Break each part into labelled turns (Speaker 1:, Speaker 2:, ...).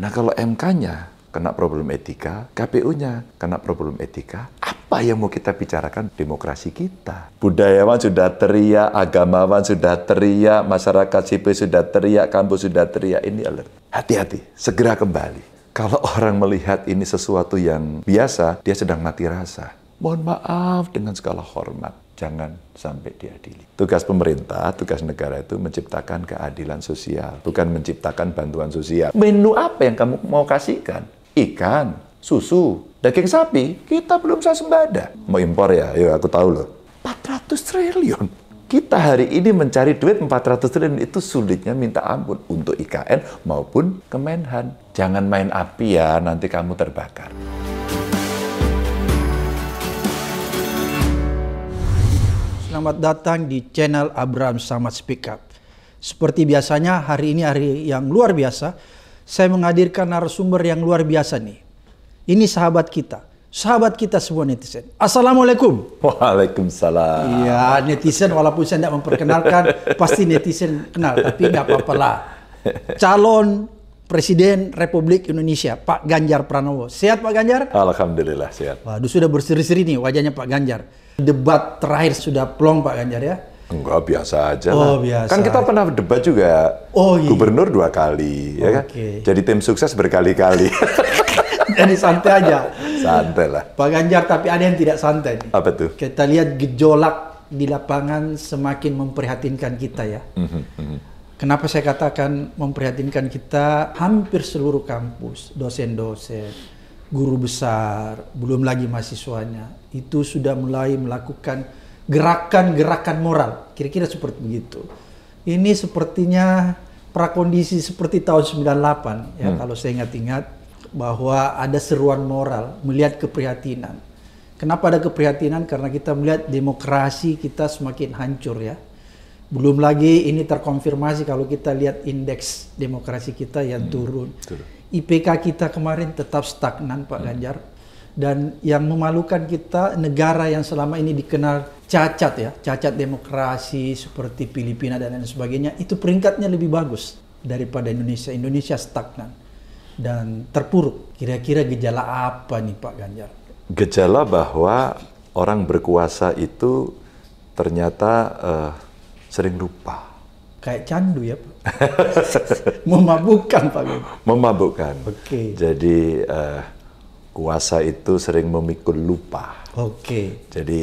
Speaker 1: Nah kalau MK-nya kena problem etika, KPU-nya kena problem etika. Apa yang mau kita bicarakan? Demokrasi kita. Budayawan sudah teriak, agamawan sudah teriak, masyarakat sipil sudah teriak, kampus sudah teriak. Ini alert. Hati-hati, segera kembali. Kalau orang melihat ini sesuatu yang biasa, dia sedang mati rasa. Mohon maaf dengan segala hormat jangan sampai diadili. Tugas pemerintah, tugas negara itu menciptakan keadilan sosial, bukan menciptakan bantuan sosial. Menu apa yang kamu mau kasihkan? Ikan, susu, daging sapi, kita belum sembada. Mau impor ya? Ya aku tahu loh. 400 triliun. Kita hari ini mencari duit 400 triliun itu sulitnya minta ampun untuk IKN maupun Kemenhan. Jangan main api ya, nanti kamu terbakar.
Speaker 2: selamat datang di channel Abraham Samad Speak Up. Seperti biasanya, hari ini hari yang luar biasa. Saya menghadirkan narasumber yang luar biasa nih. Ini sahabat kita. Sahabat kita semua netizen. Assalamualaikum. Waalaikumsalam. Iya, netizen walaupun saya tidak memperkenalkan, pasti netizen kenal. Tapi nggak apa-apa lah. Calon Presiden Republik Indonesia, Pak Ganjar Pranowo. Sehat Pak Ganjar?
Speaker 1: Alhamdulillah sehat.
Speaker 2: Waduh sudah berseri-seri nih wajahnya Pak Ganjar debat terakhir sudah plong Pak Ganjar ya?
Speaker 1: Enggak, biasa aja Oh, biasa. Kan kita pernah debat juga. Oh, iya. Gubernur dua kali, okay. Ya kan? Jadi tim sukses berkali-kali.
Speaker 2: Jadi santai aja. Santai lah. Pak Ganjar, tapi ada yang tidak santai. Apa tuh? Kita lihat gejolak di lapangan semakin memprihatinkan kita ya. Mm -hmm. Kenapa saya katakan memprihatinkan kita hampir seluruh kampus, dosen-dosen, guru besar, belum lagi mahasiswanya, itu sudah mulai melakukan gerakan-gerakan moral. Kira-kira seperti begitu. Ini sepertinya prakondisi seperti tahun 98 ya hmm. kalau saya ingat-ingat bahwa ada seruan moral melihat keprihatinan. Kenapa ada keprihatinan? Karena kita melihat demokrasi kita semakin hancur ya. Belum lagi ini terkonfirmasi kalau kita lihat indeks demokrasi kita yang hmm. turun. turun IPK kita kemarin tetap stagnan Pak hmm. Ganjar. Dan yang memalukan kita negara yang selama ini dikenal cacat ya, cacat demokrasi seperti Filipina dan lain sebagainya, itu peringkatnya lebih bagus daripada Indonesia. Indonesia stagnan dan terpuruk. Kira-kira gejala apa nih Pak Ganjar?
Speaker 1: Gejala bahwa orang berkuasa itu ternyata uh, sering lupa.
Speaker 2: Kayak candu ya Pak? Memabukkan Pak Gub.
Speaker 1: Memabukkan. Oke. Okay. Jadi uh, kuasa itu sering memikul lupa. Oke. Okay. Jadi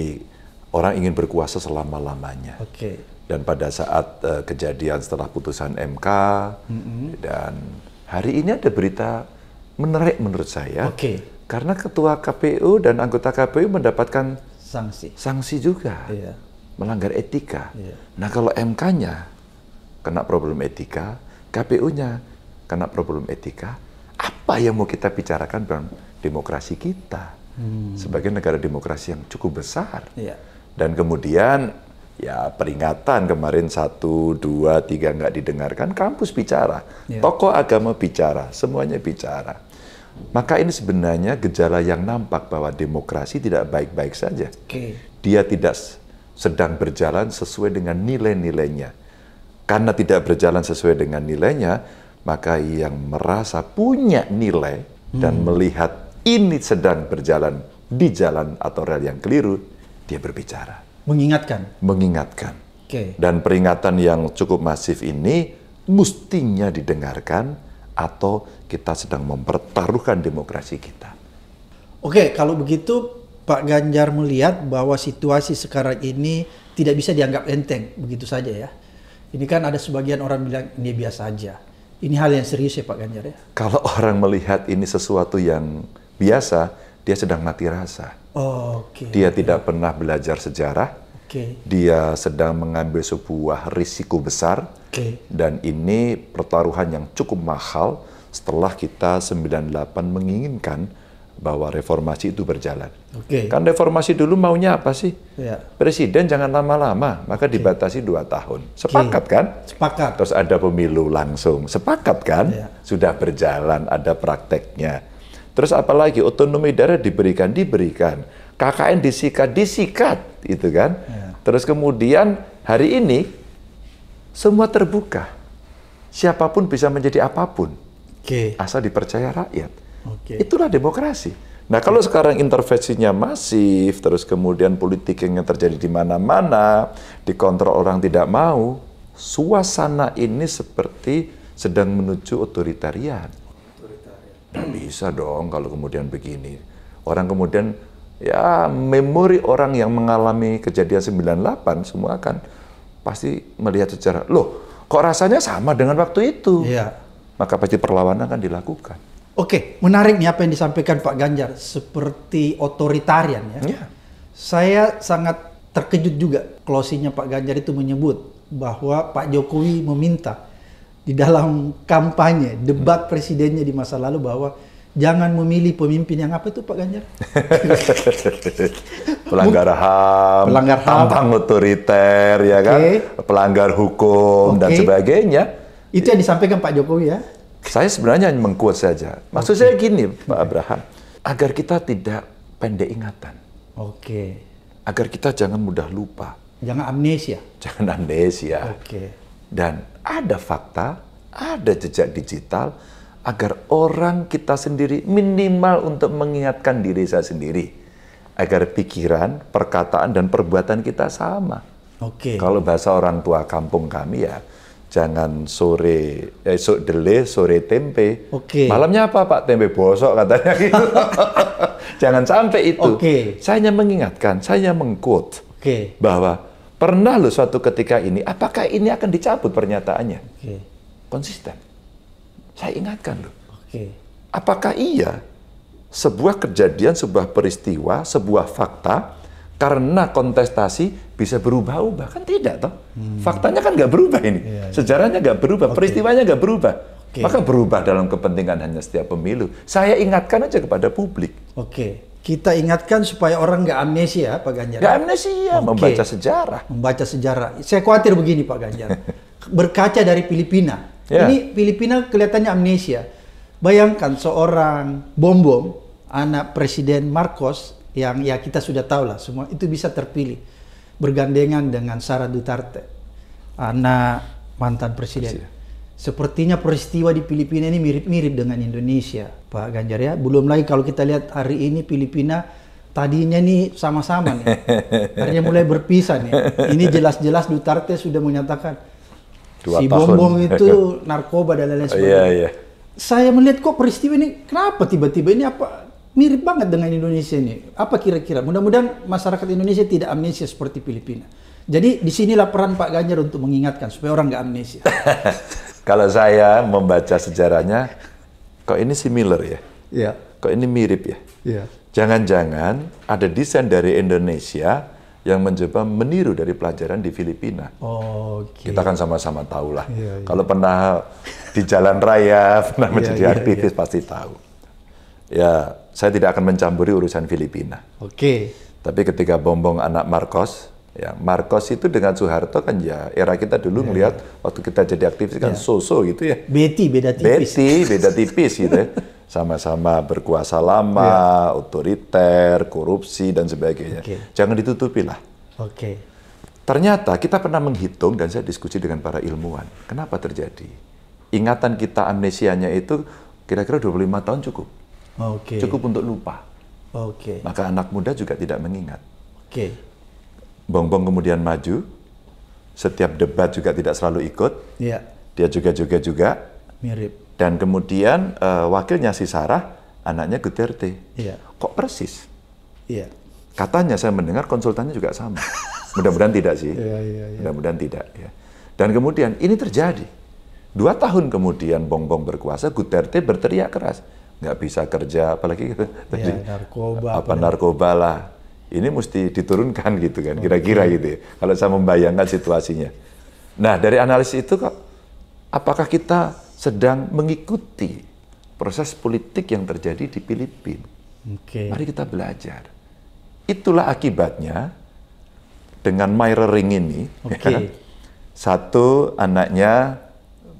Speaker 1: orang ingin berkuasa selama-lamanya. Oke. Okay. Dan pada saat uh, kejadian setelah putusan MK mm -hmm. dan hari ini ada berita menarik menurut saya. Oke. Okay. Karena ketua KPU dan anggota KPU mendapatkan sanksi. Sanksi juga. Iya. Melanggar etika. Iya. Nah, kalau MK-nya kena problem etika, KPU-nya kena problem etika. Apa yang mau kita bicarakan dalam demokrasi kita hmm. sebagai negara demokrasi yang cukup besar? Iya. Dan kemudian ya peringatan kemarin satu, dua, tiga nggak didengarkan, kampus bicara, yeah. tokoh agama bicara, semuanya bicara. Maka ini sebenarnya gejala yang nampak bahwa demokrasi tidak baik-baik saja. Okay. Dia tidak sedang berjalan sesuai dengan nilai-nilainya karena tidak berjalan sesuai dengan nilainya, maka yang merasa punya nilai hmm. dan melihat ini sedang berjalan di jalan atau rel yang keliru, dia berbicara. Mengingatkan. Mengingatkan. Okay. Dan peringatan yang cukup masif ini mestinya didengarkan atau kita sedang mempertaruhkan demokrasi kita.
Speaker 2: Oke, okay, kalau begitu Pak Ganjar melihat bahwa situasi sekarang ini tidak bisa dianggap enteng begitu saja ya. Ini kan ada sebagian orang bilang ini biasa aja. Ini hal yang serius ya Pak Ganjar ya.
Speaker 1: Kalau orang melihat ini sesuatu yang biasa, dia sedang mati rasa.
Speaker 2: Oh, okay.
Speaker 1: Dia tidak pernah belajar sejarah. Okay. Dia sedang mengambil sebuah risiko besar. Okay. Dan ini pertaruhan yang cukup mahal setelah kita 98 menginginkan bahwa reformasi itu berjalan. Okay. Kan reformasi dulu maunya apa sih? Ya. Presiden jangan lama-lama, maka okay. dibatasi dua tahun. Sepakat okay. kan? Sepakat. Terus ada pemilu langsung, sepakat kan? Ya. Sudah berjalan, ada prakteknya. Terus apalagi otonomi daerah diberikan, diberikan. KKN disikat, disikat, itu kan? Ya. Terus kemudian hari ini semua terbuka, siapapun bisa menjadi apapun, okay. asal dipercaya rakyat Okay. Itulah demokrasi. Nah kalau sekarang intervensinya masif, terus kemudian politik yang terjadi di mana-mana, dikontrol orang tidak mau, suasana ini seperti sedang menuju otoritarian. Nah, bisa dong kalau kemudian begini. Orang kemudian, ya memori orang yang mengalami kejadian 98, semua akan pasti melihat secara, loh kok rasanya sama dengan waktu itu? Iya. Maka pasti perlawanan akan dilakukan.
Speaker 2: Oke, menarik nih apa yang disampaikan Pak Ganjar seperti otoritarian ya. Yeah. Saya sangat terkejut juga closingnya Pak Ganjar itu menyebut bahwa Pak Jokowi meminta di dalam kampanye debat presidennya di masa lalu bahwa jangan memilih pemimpin yang apa itu Pak Ganjar?
Speaker 1: pelanggar HAM, pelanggar HAM, tampang otoriter, okay. Ya kan, pelanggar hukum okay. dan sebagainya. Itu yang disampaikan Pak Jokowi ya? Saya sebenarnya hanya mengkuat saja. Maksud okay. saya gini, Pak Abraham, agar kita tidak pendek ingatan. Oke. Okay. Agar kita jangan mudah lupa.
Speaker 2: Jangan amnesia.
Speaker 1: Jangan amnesia. Oke. Okay. Dan ada fakta, ada jejak digital agar orang kita sendiri minimal untuk mengingatkan diri saya sendiri agar pikiran, perkataan dan perbuatan kita sama. Oke. Okay. Kalau bahasa orang tua kampung kami ya jangan sore esok eh, dele sore tempe okay. malamnya apa pak tempe bosok katanya gitu jangan sampai itu okay. saya hanya mengingatkan saya mengquote okay. bahwa pernah lo suatu ketika ini apakah ini akan dicabut pernyataannya okay. konsisten saya ingatkan lo okay. apakah iya sebuah kejadian sebuah peristiwa sebuah fakta karena kontestasi bisa berubah-ubah kan tidak toh hmm. faktanya kan nggak berubah ini yeah, yeah. sejarahnya nggak berubah okay. peristiwanya nggak berubah okay. maka berubah dalam kepentingan hanya setiap pemilu saya ingatkan aja kepada publik
Speaker 2: oke okay. kita ingatkan supaya orang nggak amnesia Pak Ganjar nggak amnesia okay. membaca sejarah membaca sejarah saya khawatir begini Pak Ganjar berkaca dari Filipina yeah. ini Filipina kelihatannya amnesia bayangkan seorang bom bom anak Presiden Marcos yang ya kita sudah tahu lah semua itu bisa terpilih bergandengan dengan Sarah Duterte anak mantan presiden. presiden. Sepertinya peristiwa di Filipina ini mirip-mirip dengan Indonesia, Pak Ganjar ya. Belum lagi kalau kita lihat hari ini Filipina tadinya ini sama-sama nih, akhirnya mulai berpisah nih. Ini jelas-jelas Duterte sudah menyatakan
Speaker 1: Dua si bom itu
Speaker 2: narkoba dan lain-lain sebagainya. Oh, iya, iya. Saya melihat kok peristiwa ini kenapa tiba-tiba ini apa mirip banget dengan Indonesia ini. Apa kira-kira? Mudah-mudahan masyarakat Indonesia tidak amnesia seperti Filipina. Jadi disinilah peran Pak Ganjar untuk mengingatkan supaya orang nggak amnesia.
Speaker 1: Kalau saya membaca sejarahnya, kok ini similar ya? Iya. Kok ini mirip ya? Iya. Jangan-jangan ada desain dari Indonesia yang mencoba meniru dari pelajaran di Filipina.
Speaker 2: Oh, okay. Kita kan
Speaker 1: sama-sama tahu lah. Yeah, yeah. Kalau pernah di jalan raya, pernah iya, menjadi yeah, aktivis iya. pasti tahu ya saya tidak akan mencampuri urusan Filipina. Oke. Okay. Tapi ketika bombong anak Marcos, ya Marcos itu dengan Soeharto kan ya era kita dulu yeah. melihat ya. waktu kita jadi aktivis kan ya. so-so gitu ya. Beti beda tipis. Beti beda tipis gitu ya. Sama-sama berkuasa lama, yeah. otoriter, korupsi dan sebagainya. Okay. Jangan ditutupi lah. Oke. Okay. Ternyata kita pernah menghitung dan saya diskusi dengan para ilmuwan. Kenapa terjadi? Ingatan kita amnesianya itu kira-kira 25 tahun cukup.
Speaker 2: Okay. Cukup untuk lupa. Okay.
Speaker 1: Maka anak muda juga tidak mengingat. Okay. Bongbong kemudian maju. Setiap debat juga tidak selalu ikut. Yeah. Dia juga juga juga. Mirip. Dan kemudian uh, wakilnya si Sarah, anaknya Duterte. Yeah. Kok persis? Yeah. Katanya saya mendengar konsultannya juga sama. Mudah-mudahan tidak sih. Yeah, yeah, yeah. Mudah-mudahan tidak. Ya. Dan kemudian ini terjadi. Dua tahun kemudian Bongbong berkuasa, Guterte berteriak keras nggak bisa kerja, apalagi ya, tadi iya, narkoba, apa ya. narkoba lah. Ini mesti diturunkan gitu kan, kira-kira gitu. Ya. Kalau saya membayangkan situasinya. Nah dari analisis itu kok, apakah kita sedang mengikuti proses politik yang terjadi di Filipina? Okay. Mari kita belajar. Itulah akibatnya dengan mirroring ini. Okay. Ya, kan? satu anaknya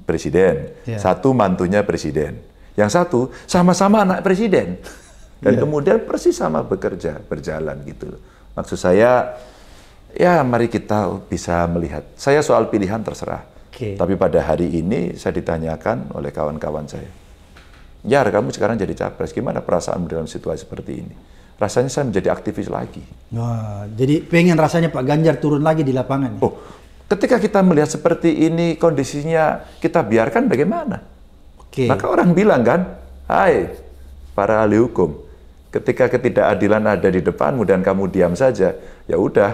Speaker 1: presiden, yeah. satu mantunya presiden yang satu sama-sama anak presiden dan yeah. kemudian persis sama bekerja berjalan gitu maksud saya ya mari kita bisa melihat saya soal pilihan terserah okay. tapi pada hari ini saya ditanyakan oleh kawan-kawan saya ya kamu sekarang jadi capres gimana perasaanmu dalam situasi seperti ini rasanya saya menjadi aktivis lagi Wah, jadi
Speaker 2: pengen rasanya Pak Ganjar turun lagi di lapangan ya?
Speaker 1: oh ketika kita melihat seperti ini kondisinya kita biarkan bagaimana Okay. Maka orang bilang kan, hai para ahli hukum, ketika ketidakadilan ada di depanmu dan kamu diam saja, ya udah,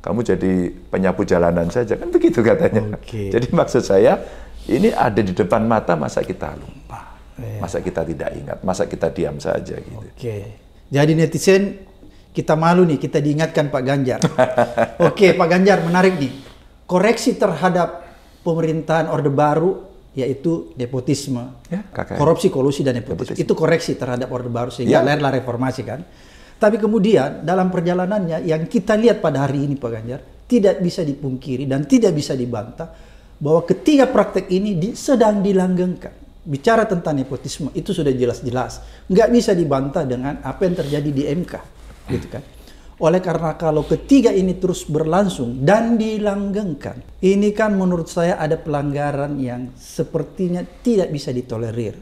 Speaker 1: kamu jadi penyapu jalanan saja kan begitu katanya. Okay. Jadi maksud saya ini ada di depan mata masa kita lupa, yeah. masa kita tidak ingat, masa kita diam saja gitu. Oke,
Speaker 2: okay. jadi netizen kita malu nih, kita diingatkan Pak Ganjar. Oke, Pak Ganjar menarik nih. Koreksi terhadap pemerintahan Orde Baru yaitu nepotisme, ya, korupsi, kolusi dan nepotisme. nepotisme. Itu koreksi terhadap Orde Baru sehingga ya. lahirlah reformasi kan. Tapi kemudian dalam perjalanannya yang kita lihat pada hari ini Pak Ganjar tidak bisa dipungkiri dan tidak bisa dibantah bahwa ketiga praktek ini di, sedang dilanggengkan. Bicara tentang nepotisme itu sudah jelas-jelas, nggak bisa dibantah dengan apa yang terjadi di MK, gitu kan. Oleh karena kalau ketiga ini terus berlangsung dan dilanggengkan, ini kan menurut saya ada pelanggaran yang sepertinya tidak bisa ditolerir.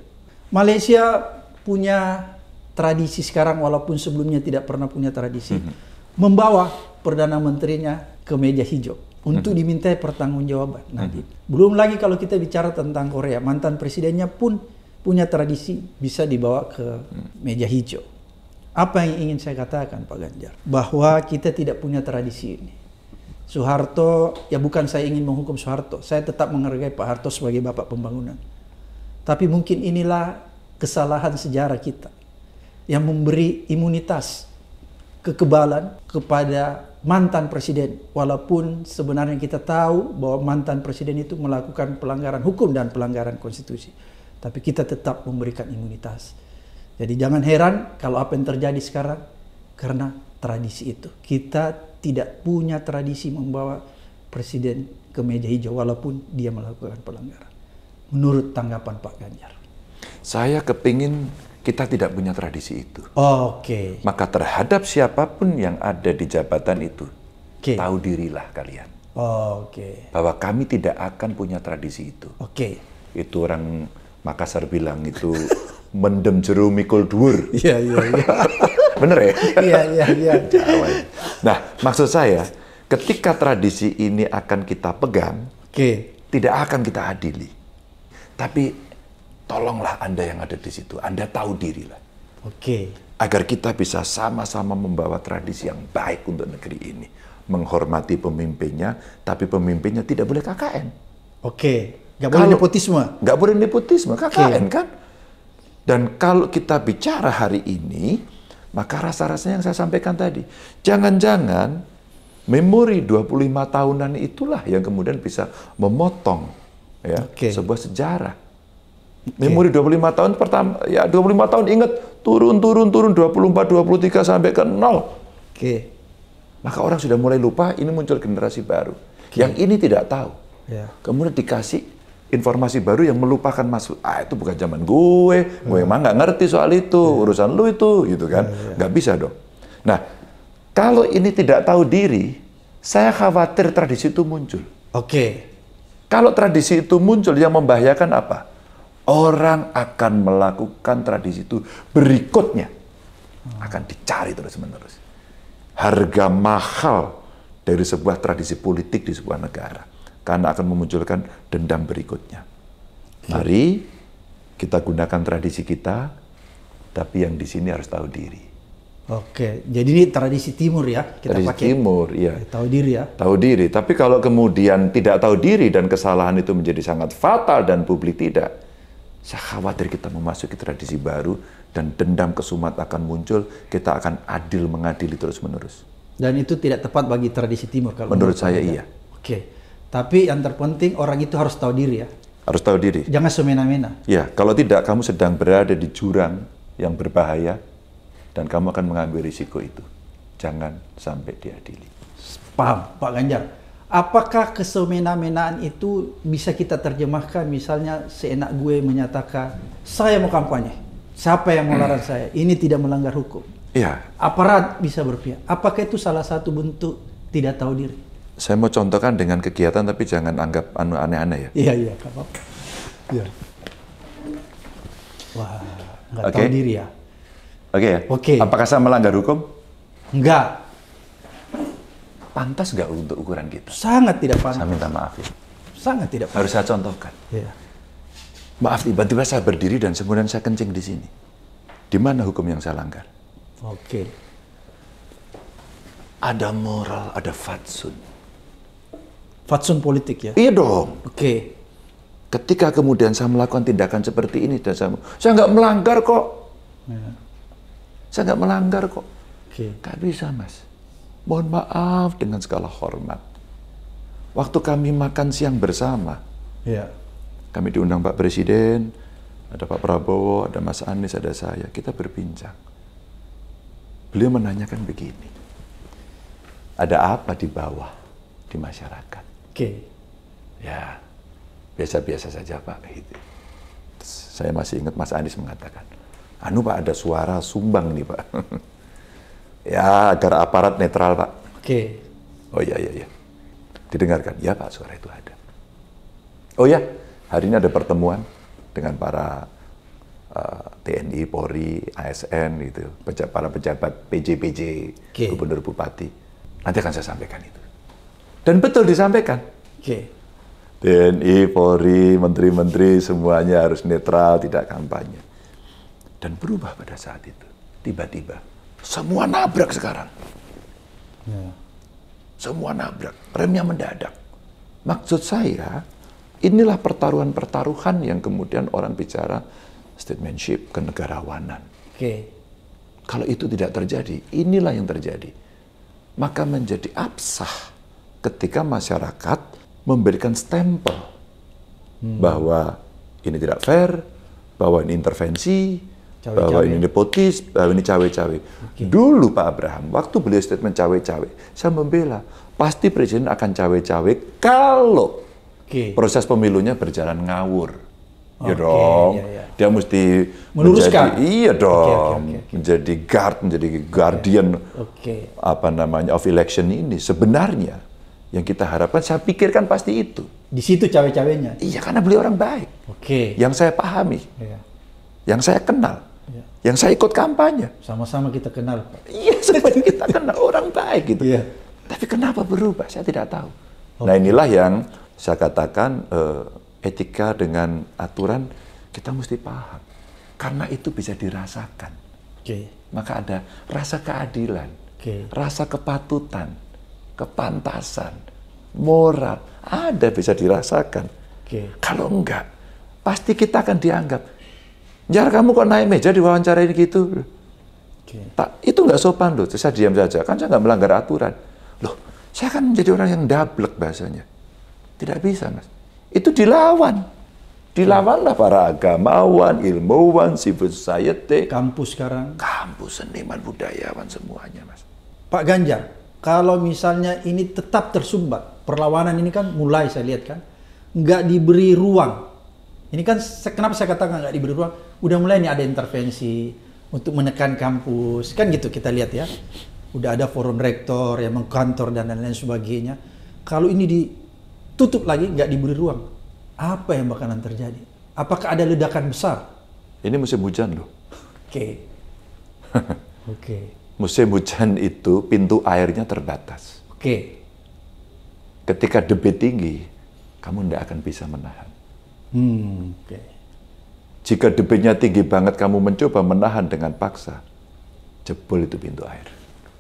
Speaker 2: Malaysia punya tradisi sekarang walaupun sebelumnya tidak pernah punya tradisi mm -hmm. membawa perdana menterinya ke meja hijau untuk mm dimintai pertanggungjawaban nanti. Mm -hmm. Belum lagi kalau kita bicara tentang Korea, mantan presidennya pun punya tradisi bisa dibawa ke mhm. meja hijau. Apa yang ingin saya katakan Pak Ganjar? Bahwa kita tidak punya tradisi ini. Soeharto, ya bukan saya ingin menghukum Soeharto, saya tetap menghargai Pak Harto sebagai bapak pembangunan. Tapi mungkin inilah kesalahan sejarah kita yang memberi imunitas kekebalan kepada mantan presiden walaupun sebenarnya kita tahu bahwa mantan presiden itu melakukan pelanggaran hukum dan pelanggaran konstitusi tapi kita tetap memberikan imunitas jadi jangan heran kalau apa yang terjadi sekarang karena tradisi itu. Kita tidak punya tradisi membawa presiden ke meja hijau walaupun dia melakukan pelanggaran. Menurut tanggapan Pak Ganjar.
Speaker 1: Saya kepingin kita tidak punya tradisi itu.
Speaker 2: Oh, Oke. Okay.
Speaker 1: Maka terhadap siapapun yang ada di jabatan itu, okay. tahu dirilah kalian.
Speaker 2: Oh, Oke.
Speaker 1: Okay. Bahwa kami tidak akan punya tradisi itu. Oke. Okay. Itu orang Makassar bilang itu mendem jeru mikul dhuwur. Iya, iya, iya. Bener ya? Iya,
Speaker 2: iya, iya.
Speaker 1: Nah, maksud saya, ketika tradisi ini akan kita pegang, okay. tidak akan kita adili. Tapi tolonglah Anda yang ada di situ, Anda tahu dirilah. Oke. Okay. Agar kita bisa sama-sama membawa tradisi yang baik untuk negeri ini, menghormati pemimpinnya, tapi pemimpinnya tidak boleh KKN. Oke. Okay. Gak boleh Kalau, nepotisme. Gak boleh nepotisme, KKN okay. kan? Dan kalau kita bicara hari ini, maka rasa-rasanya yang saya sampaikan tadi, jangan-jangan memori 25 tahunan itulah yang kemudian bisa memotong ya okay. sebuah sejarah. Okay. Memori 25 tahun pertama ya 25 tahun ingat turun turun turun 24 23 sampai ke nol. Oke. Okay. Maka orang sudah mulai lupa ini muncul generasi baru okay. yang ini tidak tahu. Yeah. Kemudian dikasih informasi baru yang melupakan masuk ah itu bukan zaman gue hmm. gue emang nggak ngerti soal itu hmm. urusan lu itu gitu kan iya, iya. nggak hmm, bisa dong nah kalau ini tidak tahu diri saya khawatir tradisi itu muncul oke okay. kalau tradisi itu muncul yang membahayakan apa orang akan melakukan tradisi itu berikutnya hmm. akan dicari terus menerus harga mahal dari sebuah tradisi politik di sebuah negara karena akan memunculkan dendam berikutnya. Iya. Mari kita gunakan tradisi kita, tapi yang di sini harus tahu diri.
Speaker 2: Oke, jadi ini tradisi timur ya kita tradisi pakai.
Speaker 1: timur, ya. Tahu diri ya. Tahu diri, tapi kalau kemudian tidak tahu diri dan kesalahan itu menjadi sangat fatal dan publik tidak, saya khawatir kita memasuki tradisi baru dan dendam kesumat akan muncul, kita akan adil mengadili terus-menerus.
Speaker 2: Dan itu tidak tepat bagi tradisi timur kalau menurut saya kita. iya. Oke. Tapi yang terpenting orang itu harus tahu diri ya. Harus tahu diri. Jangan semena-mena.
Speaker 1: Ya, kalau tidak kamu sedang berada di jurang yang berbahaya dan kamu akan mengambil risiko itu. Jangan sampai diadili.
Speaker 2: Paham, Pak Ganjar. Apakah kesemena-menaan itu bisa kita terjemahkan misalnya seenak gue menyatakan saya mau kampanye. Siapa yang melarang saya? Ini tidak melanggar hukum. Iya. Aparat bisa berpihak. Apakah itu salah satu bentuk tidak tahu diri?
Speaker 1: Saya mau contohkan dengan kegiatan tapi jangan anggap anu aneh-aneh ya.
Speaker 2: Iya iya, apa Iya. Wah, nggak okay. tahu diri ya.
Speaker 1: Oke okay, ya. Oke. Okay. Apakah saya melanggar hukum? Enggak. Pantas nggak untuk ukuran kita? Sangat tidak pantas. Saya minta maaf ya.
Speaker 2: Sangat tidak pantas. Harus saya contohkan. Iya.
Speaker 1: Maaf, tiba-tiba saya berdiri dan kemudian saya kencing di sini. Di mana hukum yang saya langgar?
Speaker 2: Oke. Okay. Ada moral, ada fatsun fatsun politik ya? Iya
Speaker 1: dong. Oke. Okay. Ketika kemudian saya melakukan tindakan seperti ini dan saya saya nggak melanggar kok. Ya. Saya nggak melanggar kok. Oke. Okay. Gak bisa mas. Mohon maaf dengan segala hormat. Waktu kami makan siang bersama, ya. kami diundang Pak Presiden, ada Pak Prabowo, ada Mas Anies, ada saya. Kita berbincang. Beliau menanyakan begini, ada apa di bawah di masyarakat?
Speaker 2: Oke. Ya,
Speaker 1: biasa-biasa saja Pak. Gitu. saya masih ingat Mas Anies mengatakan, Anu Pak ada suara sumbang nih Pak. ya agar aparat netral Pak. Oke. Oh iya iya iya. Didengarkan. Ya Pak suara itu ada. Oh ya, hari ini ada pertemuan dengan para uh, eh, TNI, Polri, ASN gitu, para pejabat PJ-PJ, okay. gubernur bupati. Nanti akan saya sampaikan itu. Dan betul disampaikan. Okay. TNI, Polri, menteri-menteri semuanya harus netral, tidak kampanye. Dan berubah pada saat itu. Tiba-tiba semua nabrak sekarang. Ya. Semua nabrak, remnya mendadak. Maksud saya, inilah pertaruhan-pertaruhan yang kemudian orang bicara statementship kenegarawanan. Oke. Okay. Kalau itu tidak terjadi, inilah yang terjadi. Maka menjadi absah ketika masyarakat memberikan stempel hmm. bahwa ini tidak fair, bahwa ini intervensi, cawe -cawe. bahwa ini nepotis, bahwa ini cawe-cawe. Okay. Dulu Pak Abraham, waktu beliau statement cawe-cawe, saya membela, pasti presiden akan cawe-cawe kalau okay. proses pemilunya berjalan ngawur. Ya dong, iya, iya. dia mesti meluruskan. Menjadi, iya dong, okay, okay, okay. menjadi guard, menjadi guardian okay. Okay. apa namanya of election ini sebenarnya yang kita harapkan saya pikirkan pasti itu
Speaker 2: di situ cawe-cawenya iya karena beliau orang baik
Speaker 1: oke okay. yang saya pahami iya. yang saya
Speaker 2: kenal iya. yang saya ikut kampanye sama-sama kita kenal Pak. iya sama
Speaker 1: kita kenal orang baik gitu iya.
Speaker 2: tapi kenapa berubah saya tidak tahu
Speaker 1: okay. nah inilah yang saya katakan eh, etika dengan aturan kita mesti paham karena itu bisa dirasakan okay. maka ada rasa keadilan okay. rasa kepatutan kepantasan, moral, ada bisa dirasakan. Okay. Kalau enggak, pasti kita akan dianggap. Jar kamu kok naik meja ini gitu? Okay. Tak, itu nggak sopan loh. saya diam saja, kan saya nggak melanggar aturan. Loh, saya kan menjadi orang yang dablek bahasanya. Tidak bisa mas. Itu dilawan. Dilawanlah para agamawan, ilmuwan, civil society. Kampus sekarang. Kampus seniman budayawan semuanya mas.
Speaker 2: Pak Ganjar, kalau misalnya ini tetap tersumbat, perlawanan ini kan mulai saya lihat kan, nggak diberi ruang. Ini kan kenapa saya katakan nggak diberi ruang? Udah mulai ini ada intervensi untuk menekan kampus, kan gitu kita lihat ya. Udah ada forum rektor yang mengkantor dan lain-lain sebagainya. Kalau ini ditutup lagi, nggak diberi ruang, apa yang bakalan terjadi? Apakah ada ledakan besar?
Speaker 1: Ini musim hujan loh. Oke. Okay. Oke. Okay. Musim hujan itu pintu airnya terbatas. Oke. Okay. Ketika debit tinggi, kamu tidak akan bisa menahan.
Speaker 2: Hmm, Oke. Okay.
Speaker 1: Jika debitnya tinggi banget, kamu mencoba menahan dengan paksa, jebol itu pintu air.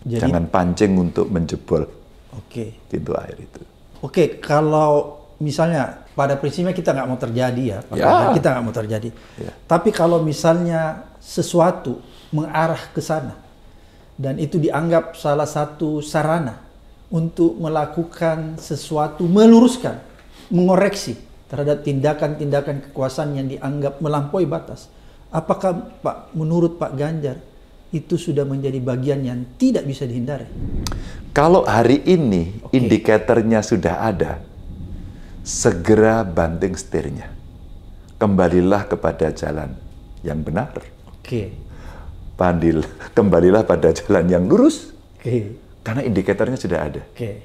Speaker 1: Jadi, Jangan pancing untuk menjebol Oke. pintu air itu.
Speaker 2: Oke, kalau misalnya pada prinsipnya kita nggak mau terjadi ya, ya. kita nggak mau terjadi. Ya. Tapi kalau misalnya sesuatu mengarah ke sana. Dan itu dianggap salah satu sarana untuk melakukan sesuatu, meluruskan, mengoreksi terhadap tindakan-tindakan kekuasaan yang dianggap melampaui batas. Apakah Pak menurut Pak Ganjar itu sudah menjadi bagian yang tidak bisa dihindari?
Speaker 1: Kalau hari ini okay. indikatornya sudah ada, segera banting setirnya. Kembalilah kepada jalan yang benar Okay. Pandil, kembalilah pada jalan yang lurus. Okay. Karena indikatornya sudah ada. Okay.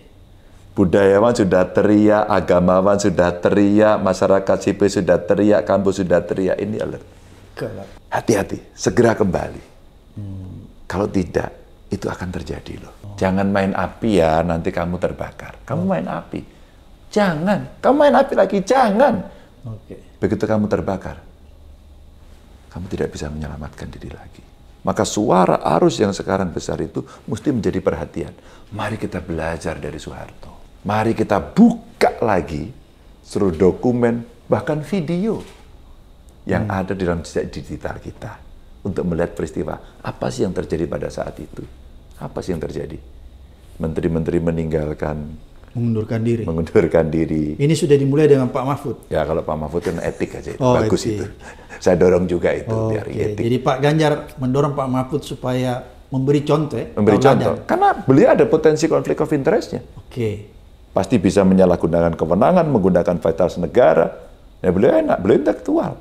Speaker 1: Budayawan sudah teriak, agamawan sudah teriak, masyarakat sipil sudah teriak, kampus sudah teriak. Ini alert. Hati-hati, segera kembali. Hmm. Kalau tidak, itu akan terjadi loh. Oh. Jangan main api ya, nanti kamu terbakar. Kamu oh. main api. Jangan. Kamu main api lagi, jangan. Okay. Begitu kamu terbakar, kamu tidak bisa menyelamatkan diri lagi. Maka suara arus yang sekarang besar itu mesti menjadi perhatian. Mari kita belajar dari Soeharto. Mari kita buka lagi seluruh dokumen, bahkan video yang hmm. ada di dalam jejak digital kita untuk melihat peristiwa apa sih yang terjadi pada saat itu. Apa sih yang terjadi? Menteri-menteri meninggalkan
Speaker 2: mengundurkan diri.
Speaker 1: Mengundurkan diri.
Speaker 2: Ini sudah dimulai dengan Pak Mahfud.
Speaker 1: Ya kalau Pak Mahfud kan etik aja, itu. oh, bagus etik. itu. Saya dorong juga itu oh, biar okay. etik.
Speaker 2: Jadi Pak Ganjar mendorong Pak Mahfud supaya memberi contoh. Eh, memberi contoh. Karena
Speaker 1: beliau ada potensi konflik of interestnya. Oke. Okay. Pasti bisa menyalahgunakan kewenangan, menggunakan vital negara. Ya beliau enak, beliau intelektual.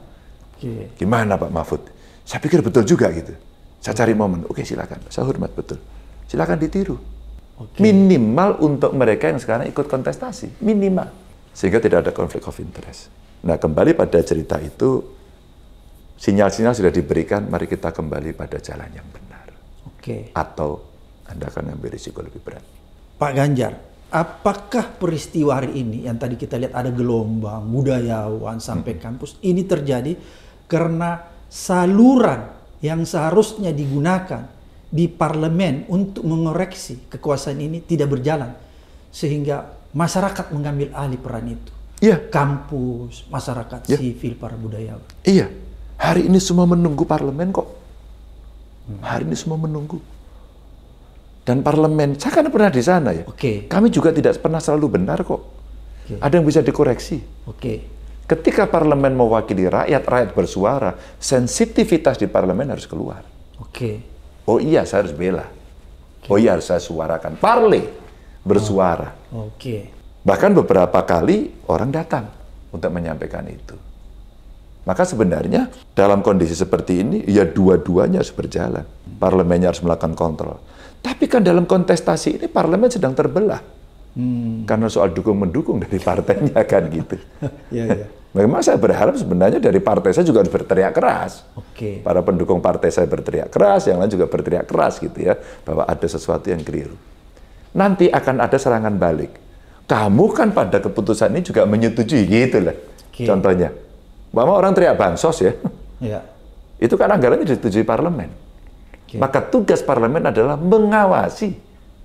Speaker 1: Okay. Gimana Pak Mahfud? Saya pikir betul juga gitu. Saya cari momen. Oke silakan. Saya hormat betul. Silakan ditiru. Okay. Minimal untuk mereka yang sekarang ikut kontestasi, minimal. Sehingga tidak ada konflik of interest. Nah, kembali pada cerita itu, sinyal-sinyal sudah diberikan, mari kita kembali pada jalan yang benar. Oke. Okay. Atau Anda akan ambil risiko lebih
Speaker 2: berat. Pak Ganjar, apakah peristiwa hari ini yang tadi kita lihat ada gelombang budayawan sampai hmm. kampus ini terjadi karena saluran yang seharusnya digunakan di parlemen untuk mengoreksi kekuasaan ini tidak berjalan sehingga masyarakat mengambil alih peran itu. Iya. Kampus, masyarakat iya. sivil, para budayawan.
Speaker 1: Iya. Hari ini semua menunggu parlemen kok. Hari ini semua menunggu. Dan parlemen, saya kan pernah di sana ya. Oke. Okay. Kami juga tidak pernah selalu benar kok. Okay. Ada yang bisa dikoreksi. Oke. Okay. Ketika parlemen mewakili rakyat, rakyat bersuara, sensitivitas di parlemen harus keluar. Oke. Okay. Oh iya, saya harus bela. Okay. Oh iya, harus saya suarakan. Parle, bersuara. Oh, Oke. Okay. Bahkan beberapa kali orang datang untuk menyampaikan itu. Maka sebenarnya dalam kondisi seperti ini, ya dua-duanya harus berjalan. Parlemennya harus melakukan kontrol. Tapi kan dalam kontestasi ini parlemen sedang terbelah. Hmm. Karena soal dukung-mendukung dari partainya kan gitu. ya, ya. Memang saya berharap sebenarnya dari partai saya juga harus berteriak keras. Oke. Okay. Para pendukung partai saya berteriak keras, yang lain juga berteriak keras gitu ya, bahwa ada sesuatu yang keliru. Nanti akan ada serangan balik. Kamu kan pada keputusan ini juga menyetujui gitu lah. Okay. Contohnya, bahwa orang teriak bansos ya. Iya. Itu kan anggarannya disetujui parlemen. Okay. Maka tugas parlemen adalah mengawasi.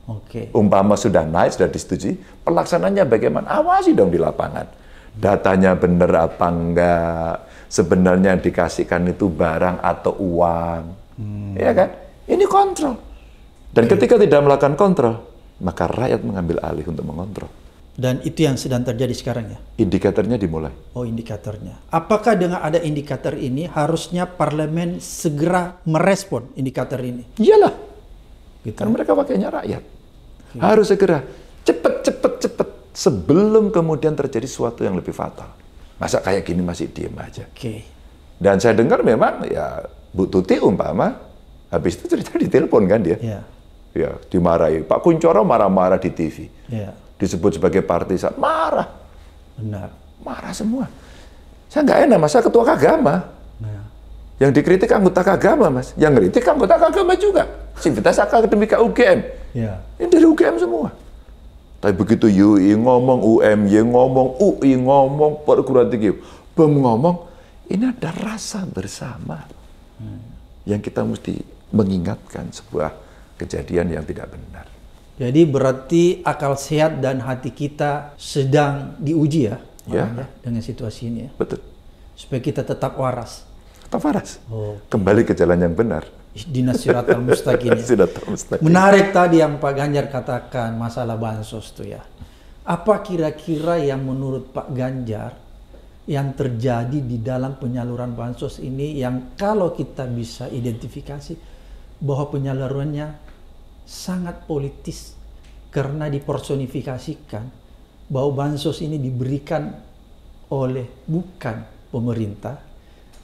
Speaker 1: Oke. Okay. Umpama sudah naik, sudah disetujui, pelaksananya bagaimana? Awasi dong di lapangan datanya benar apa enggak, sebenarnya yang dikasihkan itu barang atau uang. Hmm.
Speaker 2: Ya kan? Ini kontrol.
Speaker 1: Dan okay. Iya. ketika tidak melakukan kontrol, maka rakyat mengambil alih untuk mengontrol.
Speaker 2: Dan itu yang sedang terjadi sekarang ya?
Speaker 1: Indikatornya dimulai.
Speaker 2: Oh, indikatornya. Apakah dengan ada indikator ini harusnya parlemen segera merespon indikator ini? Iyalah. Gitu. Karena mereka wakilnya rakyat.
Speaker 1: Ya. Harus segera. cepet cepet cepet sebelum kemudian terjadi sesuatu yang lebih fatal. Masa kayak gini masih diem aja. Okay. Dan saya dengar memang ya Bu Tuti umpama habis itu cerita di telepon kan dia. Yeah. Ya, dimarahi. Pak Kuncoro marah-marah di TV. Yeah. Disebut sebagai partisan, marah. Benar. Marah semua. Saya nggak enak, masa ketua agama. Nah. Yang dikritik anggota agama, Mas. Yang kritik anggota agama juga. Sivitas Akademika UGM. Ya. Ini dari UGM semua. Tapi begitu UI ngomong, UMY ngomong, UI ngomong, perguruan tinggi BEM ngomong, ini ada rasa bersama yang kita mesti mengingatkan sebuah kejadian yang tidak benar.
Speaker 2: Jadi berarti akal sehat dan hati kita sedang diuji ya, ya. ya dengan situasi ini ya. Betul. Supaya kita tetap waras. Tetap waras. Oh.
Speaker 1: Kembali ke jalan yang benar. Dinas Siratul Mustaqim. Menarik
Speaker 2: tadi yang Pak Ganjar katakan masalah bansos itu ya. Apa kira-kira yang menurut Pak Ganjar yang terjadi di dalam penyaluran bansos ini yang kalau kita bisa identifikasi bahwa penyalurannya sangat politis karena dipersonifikasikan bahwa bansos ini diberikan oleh bukan pemerintah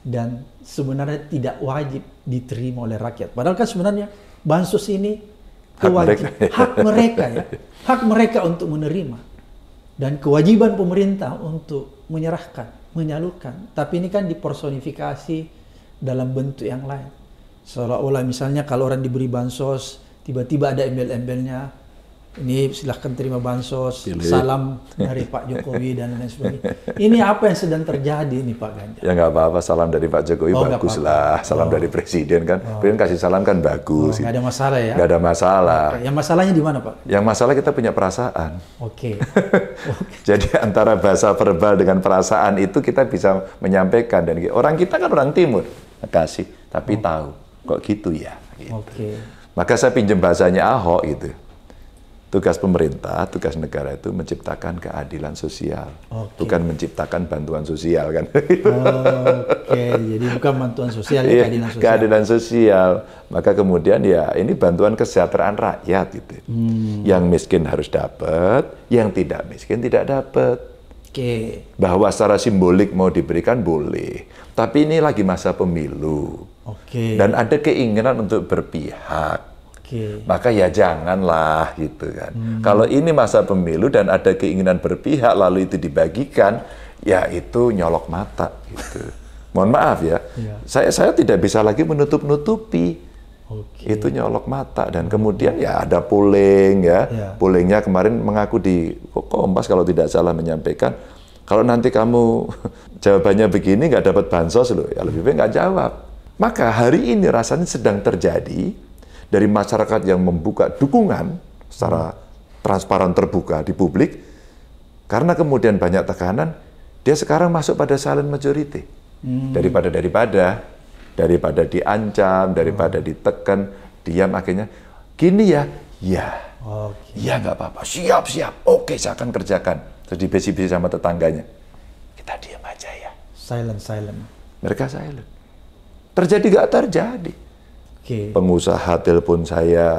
Speaker 2: dan sebenarnya tidak wajib diterima oleh rakyat. Padahal kan sebenarnya bansos ini kewajiban hak mereka, hak mereka ya, hak mereka untuk menerima dan kewajiban pemerintah untuk menyerahkan, menyalurkan. Tapi ini kan dipersonifikasi dalam bentuk yang lain. Seolah-olah misalnya kalau orang diberi bansos tiba-tiba ada embel-embelnya ini silahkan terima bansos, Pilih. Iya, iya. salam dari Pak Jokowi dan lain sebagainya. Ini apa yang sedang terjadi nih Pak Ganjar?
Speaker 1: Ya nggak apa-apa, salam dari Pak Jokowi oh, bagus apa -apa. lah, salam oh. dari Presiden kan, oh. Presiden kasih salam kan bagus. Oh,
Speaker 2: ada masalah ya? Nggak
Speaker 1: ada masalah.
Speaker 2: Yang masalahnya di mana Pak?
Speaker 1: Yang masalah kita punya perasaan. Oke. Okay. okay. Jadi antara bahasa verbal dengan perasaan itu kita bisa menyampaikan dan gitu. orang kita kan orang Timur, kasih, tapi oh. tahu kok gitu ya. Gitu. Oke. Okay. Maka saya pinjam bahasanya Ahok itu tugas pemerintah, tugas negara itu menciptakan keadilan sosial, okay. bukan menciptakan bantuan sosial kan? Oke,
Speaker 2: okay. jadi bukan bantuan sosial, ya, iya, keadilan sosial. Keadilan
Speaker 1: sosial, maka kemudian ya ini bantuan kesejahteraan rakyat gitu. Hmm. Yang miskin harus dapat, yang tidak miskin tidak dapat. Oke. Okay. Bahwa secara simbolik mau diberikan boleh, tapi ini lagi masa pemilu.
Speaker 2: Oke. Okay. Dan
Speaker 1: ada keinginan untuk berpihak Okay. Maka ya janganlah gitu kan. Hmm. Kalau ini masa pemilu dan ada keinginan berpihak lalu itu dibagikan, ya itu nyolok mata gitu. Mohon maaf ya, ya. Saya saya tidak bisa lagi menutup-nutupi. Okay. Itu nyolok mata dan kemudian ya ada puling ya. ya. Pulingnya kemarin mengaku di Kompas kalau tidak salah menyampaikan kalau nanti kamu jawabannya begini nggak dapat bansos loh, ya lebih baik nggak jawab. Maka hari ini rasanya sedang terjadi dari masyarakat yang membuka dukungan secara transparan terbuka di publik, karena kemudian banyak tekanan, dia sekarang masuk pada silent majority.
Speaker 2: Hmm. Daripada
Speaker 1: daripada daripada diancam, daripada oh. ditekan, diam akhirnya gini ya, ya.
Speaker 2: Okay.
Speaker 1: Ya nggak apa-apa, siap siap. Oke, saya akan kerjakan. Terus dibesi-besi sama tetangganya. Kita diam aja ya. Silent silent. Mereka silent. Terjadi nggak terjadi okay. pengusaha telepon saya,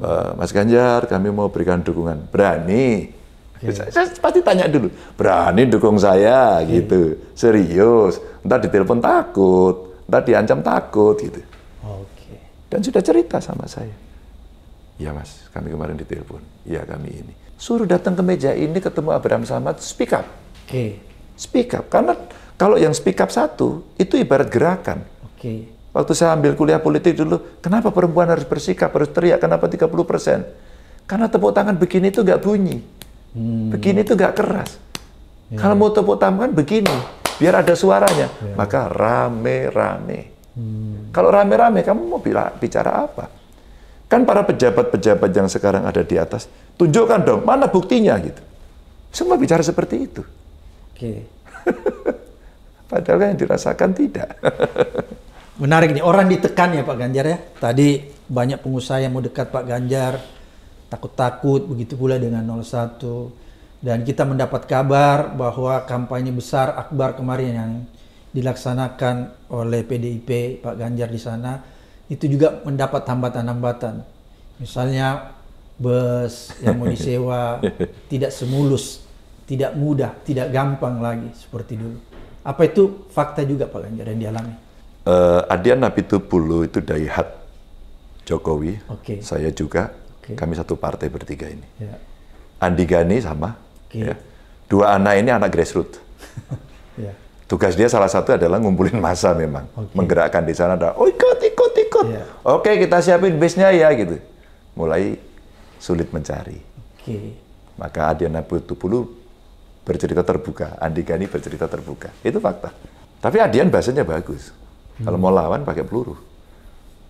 Speaker 1: eh, Mas Ganjar, kami mau berikan dukungan. Berani. Okay. Saya, saya pasti tanya dulu, berani dukung saya okay. gitu, serius. Ntar ditelepon takut, entar diancam takut gitu. Okay. Dan sudah cerita sama saya. Ya mas, kami kemarin ditelepon. Ya kami ini. Suruh datang ke meja ini ketemu Abraham Samad, speak up. Oke. Okay. Speak up, karena kalau yang speak up satu, itu ibarat gerakan. Okay. Waktu saya ambil kuliah politik dulu, kenapa perempuan harus bersikap, harus teriak, kenapa 30 persen? Karena tepuk tangan begini itu nggak bunyi. Hmm. Begini itu nggak keras. Yeah. Kalau mau tepuk tangan kan begini, biar ada suaranya. Yeah. Maka rame-rame. Hmm. Kalau rame-rame, kamu mau bila, bicara apa? Kan para pejabat-pejabat yang sekarang ada di atas, tunjukkan dong, mana buktinya gitu. Semua bicara seperti itu.
Speaker 2: Okay.
Speaker 1: Padahal kan yang dirasakan
Speaker 2: tidak. Menarik nih, orang ditekan ya Pak Ganjar ya. Tadi banyak pengusaha yang mau dekat Pak Ganjar, takut-takut, begitu pula dengan 01. Dan kita mendapat kabar bahwa kampanye besar Akbar kemarin yang dilaksanakan oleh PDIP, Pak Ganjar di sana, itu juga mendapat hambatan-hambatan. Misalnya bus yang mau disewa tidak semulus, tidak mudah, tidak gampang lagi seperti dulu. Apa itu fakta juga Pak Ganjar yang dialami?
Speaker 1: uh, eh, Adian Napitupulu itu dari Jokowi, okay. saya juga, okay. kami satu partai bertiga ini. Yeah. Andi Gani sama, okay. ya. dua anak ini anak grassroots. yeah. Tugas dia salah satu adalah ngumpulin masa memang, okay. menggerakkan di sana.
Speaker 2: oh ikut, ikut, ikut. Yeah.
Speaker 1: Oke okay, kita siapin base-nya ya gitu. Mulai sulit mencari. Okay. Maka Adian Nabi Napitupulu bercerita terbuka, Andi Gani bercerita terbuka. Itu fakta. Tapi Adian bahasanya bagus. Hmm. Kalau mau lawan pakai peluru,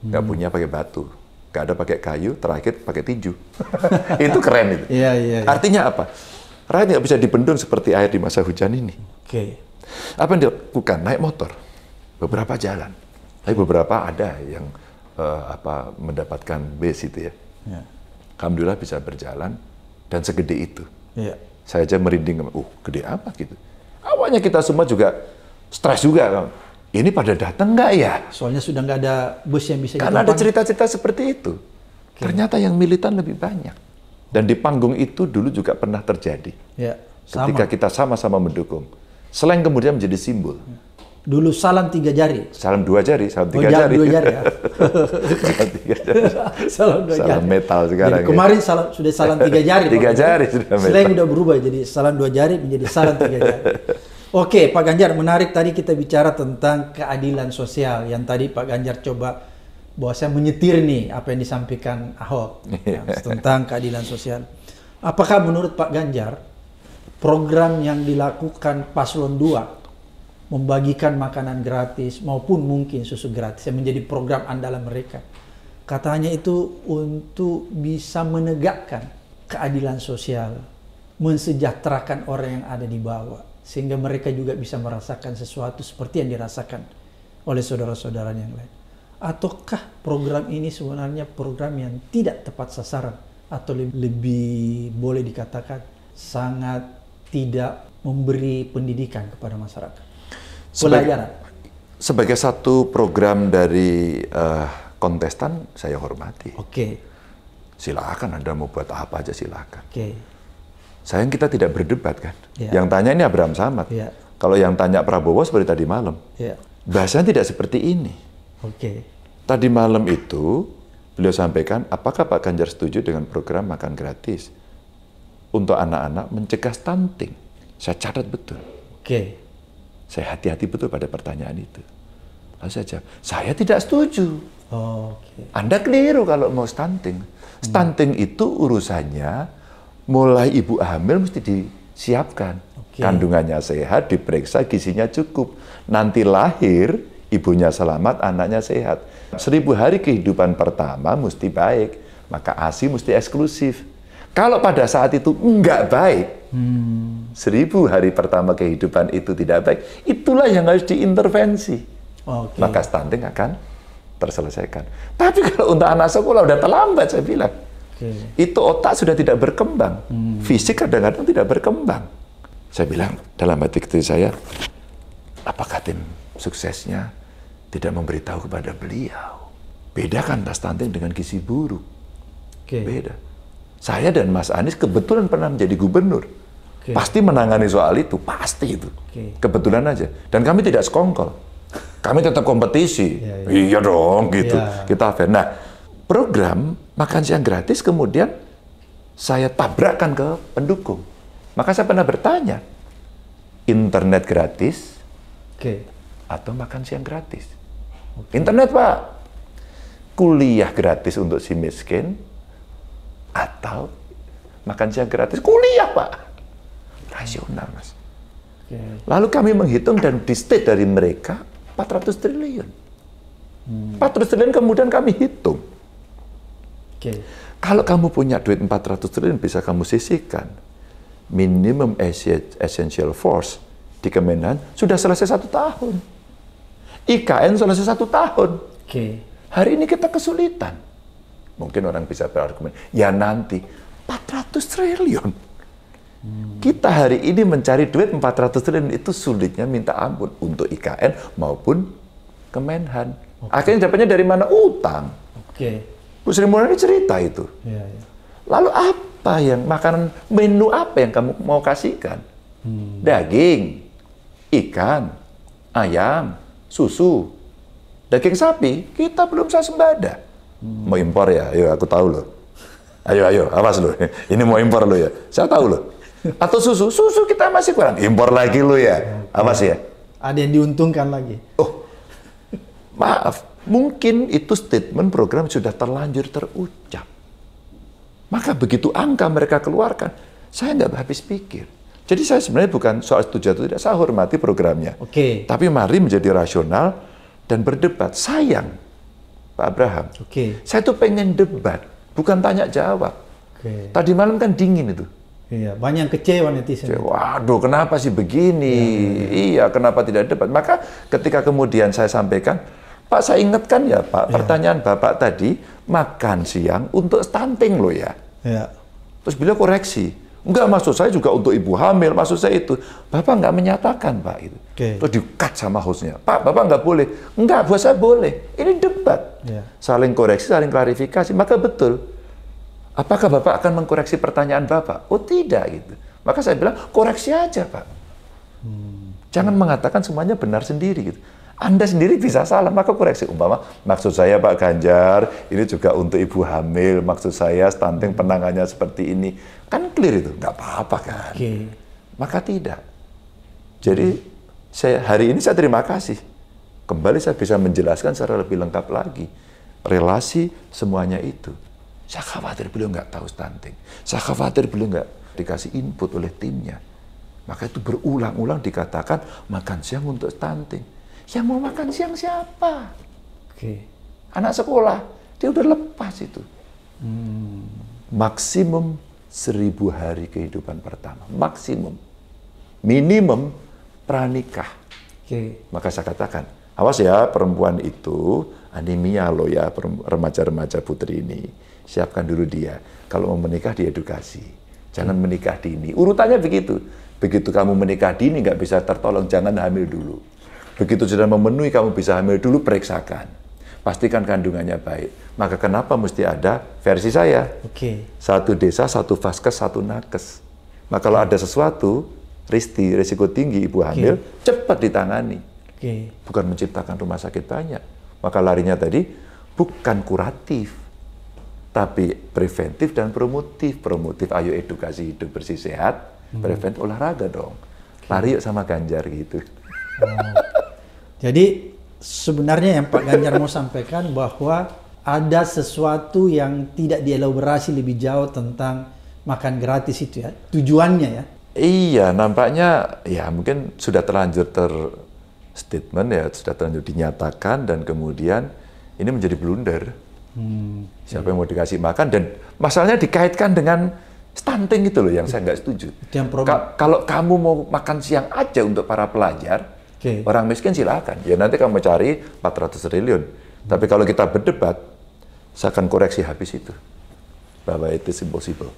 Speaker 1: nggak hmm. punya pakai batu, nggak ada pakai kayu, terakhir pakai tinju. itu keren itu. Yeah, yeah, yeah. Artinya apa? Rakyat nggak bisa dibendung seperti air di masa hujan ini. Oke. Okay. Apa yang dilakukan? Naik motor, beberapa jalan, tapi beberapa ada yang uh, apa mendapatkan base itu ya. Yeah. Alhamdulillah bisa berjalan dan segede itu. Yeah. Saya aja merinding, uh, gede apa gitu. Awalnya kita semua juga stres juga ini pada datang nggak ya? Soalnya sudah
Speaker 2: nggak ada bus yang bisa Karena ada cerita-cerita seperti
Speaker 1: itu. Okay. Ternyata yang militan lebih banyak. Dan di panggung itu dulu juga pernah terjadi.
Speaker 2: Ya, sama. Ketika
Speaker 1: kita sama-sama mendukung. Selain kemudian menjadi simbol. Ya. Dulu salam tiga jari. Salam dua jari, salam tiga oh, jari. Dua jari ya. salam tiga jari. salam dua salam jari. metal sekarang. Jadi, ya. kemarin salam,
Speaker 2: sudah salam tiga jari. tiga jari sudah Selain sudah berubah jadi salam dua jari menjadi salam tiga jari. Oke, Pak Ganjar, menarik tadi kita bicara tentang keadilan sosial yang tadi Pak Ganjar coba bahwa saya menyetir nih apa yang disampaikan Ahok ya, iya. tentang keadilan sosial. Apakah menurut Pak Ganjar program yang dilakukan paslon 2 membagikan makanan gratis maupun mungkin susu gratis yang menjadi program andalan mereka. Katanya itu untuk bisa menegakkan keadilan sosial, mensejahterakan orang yang ada di bawah sehingga mereka juga bisa merasakan sesuatu seperti yang dirasakan oleh saudara saudara yang lain. Ataukah program ini sebenarnya program yang tidak tepat sasaran atau lebih, lebih boleh dikatakan sangat tidak memberi pendidikan kepada masyarakat? Pelajaran. Sebagai,
Speaker 1: sebagai satu program dari uh, kontestan saya hormati. Oke. Okay. Silakan Anda mau buat apa aja silakan. Oke. Okay Sayang kita tidak berdebat kan. Yeah. Yang tanya ini Abraham Samad. Yeah. Kalau yang tanya Prabowo seperti tadi malam. Yeah. Bahasanya tidak seperti ini. Oke. Okay. Tadi malam itu beliau sampaikan, apakah Pak Ganjar setuju dengan program makan gratis untuk anak-anak mencegah stunting? Saya catat betul. Oke. Okay. Saya hati-hati betul pada pertanyaan itu. Lalu saya jawab, saya tidak setuju. Oh, okay. Anda keliru kalau mau stunting. Hmm. Stunting hmm. itu urusannya mulai ibu hamil mesti disiapkan. Okay. Kandungannya sehat, diperiksa gizinya cukup. Nanti lahir, ibunya selamat, anaknya sehat. Seribu hari kehidupan pertama mesti baik, maka ASI mesti eksklusif. Kalau pada saat itu enggak baik, hmm. seribu hari pertama kehidupan itu tidak baik, itulah yang harus diintervensi. Okay. Maka stunting akan terselesaikan. Tapi kalau untuk anak sekolah udah terlambat, saya bilang. Okay. Itu otak sudah tidak berkembang. Hmm. Fisik kadang-kadang tidak berkembang. Saya bilang dalam hati kecil saya, apakah tim suksesnya tidak memberitahu kepada beliau? Beda kan tas stunting dengan gizi buruk. Okay. Beda. Saya dan Mas Anies kebetulan pernah menjadi gubernur. Okay. Pasti menangani soal itu, pasti itu. Okay. Kebetulan aja. Dan kami tidak sekongkol. Kami tetap kompetisi. yeah, yeah. Iya dong, gitu. yeah. Kita fair. Nah, program makan siang gratis kemudian saya tabrakan ke pendukung. Maka saya pernah bertanya, internet gratis okay. atau makan siang gratis? Okay. Internet Pak, kuliah gratis untuk si miskin atau makan siang gratis? Kuliah Pak, rasional Mas. Lalu kami menghitung dan di dari mereka 400 triliun. Hmm. 400 triliun kemudian kami hitung Okay. Kalau kamu punya duit 400 triliun bisa kamu sisihkan. Minimum essential force di Kemenhan sudah selesai satu tahun. IKN selesai satu tahun. Okay. Hari ini kita kesulitan. Mungkin orang bisa berargumen, ya nanti 400 triliun. Hmm. Kita hari ini mencari duit 400 triliun itu sulitnya minta ampun untuk IKN maupun Kemenhan. Okay. Akhirnya dapatnya dari mana? Utang. Okay. Bu Sri Mulyani cerita itu. Ya, ya. Lalu apa yang makanan menu apa yang kamu mau kasihkan? Hmm. Daging, ikan, ayam, susu, daging sapi kita belum sembada. Hmm. Mau impor ya? Ayo aku tahu loh. Ayo ayo awas loh. Ini mau impor lo ya. Saya tahu loh. Atau susu, susu kita masih kurang. Impor lagi lo ya. Awas ya.
Speaker 2: Ada yang diuntungkan lagi. Oh. Maaf,
Speaker 1: Mungkin itu statement program sudah terlanjur terucap. Maka begitu angka mereka keluarkan, saya nggak habis pikir. Jadi saya sebenarnya bukan soal setuju atau tidak, saya hormati programnya. Oke. Okay. Tapi mari menjadi rasional dan berdebat. Sayang, Pak Abraham. Oke. Okay. Saya tuh pengen debat, bukan tanya jawab. Oke. Okay. Tadi malam kan dingin itu. Iya, banyak yang kecewa netizen. Waduh, kenapa sih begini? Ya, ya, ya. Iya, kenapa tidak debat? Maka ketika kemudian saya sampaikan, Pak saya ingatkan ya Pak, iya. pertanyaan Bapak tadi, makan siang untuk stunting loh ya. ya. Terus beliau koreksi, enggak maksud saya juga untuk ibu hamil, maksud saya itu. Bapak enggak menyatakan Pak itu. Okay. Terus dikat sama hostnya, Pak Bapak enggak boleh. Enggak, buat saya boleh. Ini debat. Ya. Saling koreksi, saling klarifikasi, maka betul. Apakah Bapak akan mengkoreksi pertanyaan Bapak? Oh tidak gitu. Maka saya bilang koreksi aja Pak. Hmm. Jangan mengatakan semuanya benar sendiri gitu. Anda sendiri bisa salah, maka koreksi. Umpama, maksud saya Pak Ganjar, ini juga untuk ibu hamil, maksud saya stunting hmm. penangannya seperti ini. Kan clear itu, nggak apa-apa kan. Okay. Maka tidak. Jadi, saya, hari ini saya terima kasih. Kembali saya bisa menjelaskan secara lebih lengkap lagi. Relasi semuanya itu. Saya khawatir beliau nggak tahu stunting. Saya khawatir beliau nggak dikasih input oleh timnya. Maka itu berulang-ulang dikatakan makan siang untuk stunting
Speaker 2: yang mau makan siang siapa?
Speaker 1: Oke. Anak sekolah, dia udah lepas itu. Hmm. Maksimum seribu hari kehidupan pertama. Maksimum. Minimum pranikah. Oke. Maka saya katakan, awas ya perempuan itu anemia loh ya remaja-remaja putri ini. Siapkan dulu dia. Kalau mau menikah diedukasi. Jangan hmm. menikah dini. Urutannya begitu. Begitu kamu menikah dini nggak bisa tertolong, jangan hamil dulu. Begitu sudah memenuhi kamu bisa hamil dulu periksakan. Pastikan kandungannya baik. Maka kenapa mesti ada versi saya? Oke. Okay. Satu desa, satu vaskes, satu nakes. Maka nah, kalau ada sesuatu risti, risiko tinggi ibu hamil, okay. cepat ditangani. Okay. Bukan menciptakan rumah sakit banyak. Maka larinya tadi bukan kuratif, tapi preventif dan promotif. Promotif ayo edukasi hidup bersih sehat, hmm. preventif olahraga dong. Okay. Lari yuk sama ganjar gitu.
Speaker 2: Oh. Jadi sebenarnya yang Pak Ganjar mau sampaikan bahwa ada sesuatu yang tidak dielaborasi lebih jauh tentang makan gratis itu ya. Tujuannya ya.
Speaker 1: Iya, nampaknya ya mungkin sudah terlanjur ter statement ya, sudah terlanjur dinyatakan dan kemudian ini menjadi blunder. Hmm. Siapa iya. yang mau dikasih makan dan masalahnya dikaitkan dengan stunting gitu loh yang saya nggak setuju. Ka kalau kamu mau makan siang aja untuk para pelajar, Okay. Orang miskin silakan. Ya nanti kamu cari 400 triliun. Hmm. Tapi kalau kita berdebat, saya akan koreksi habis itu. Bahwa itu impossible.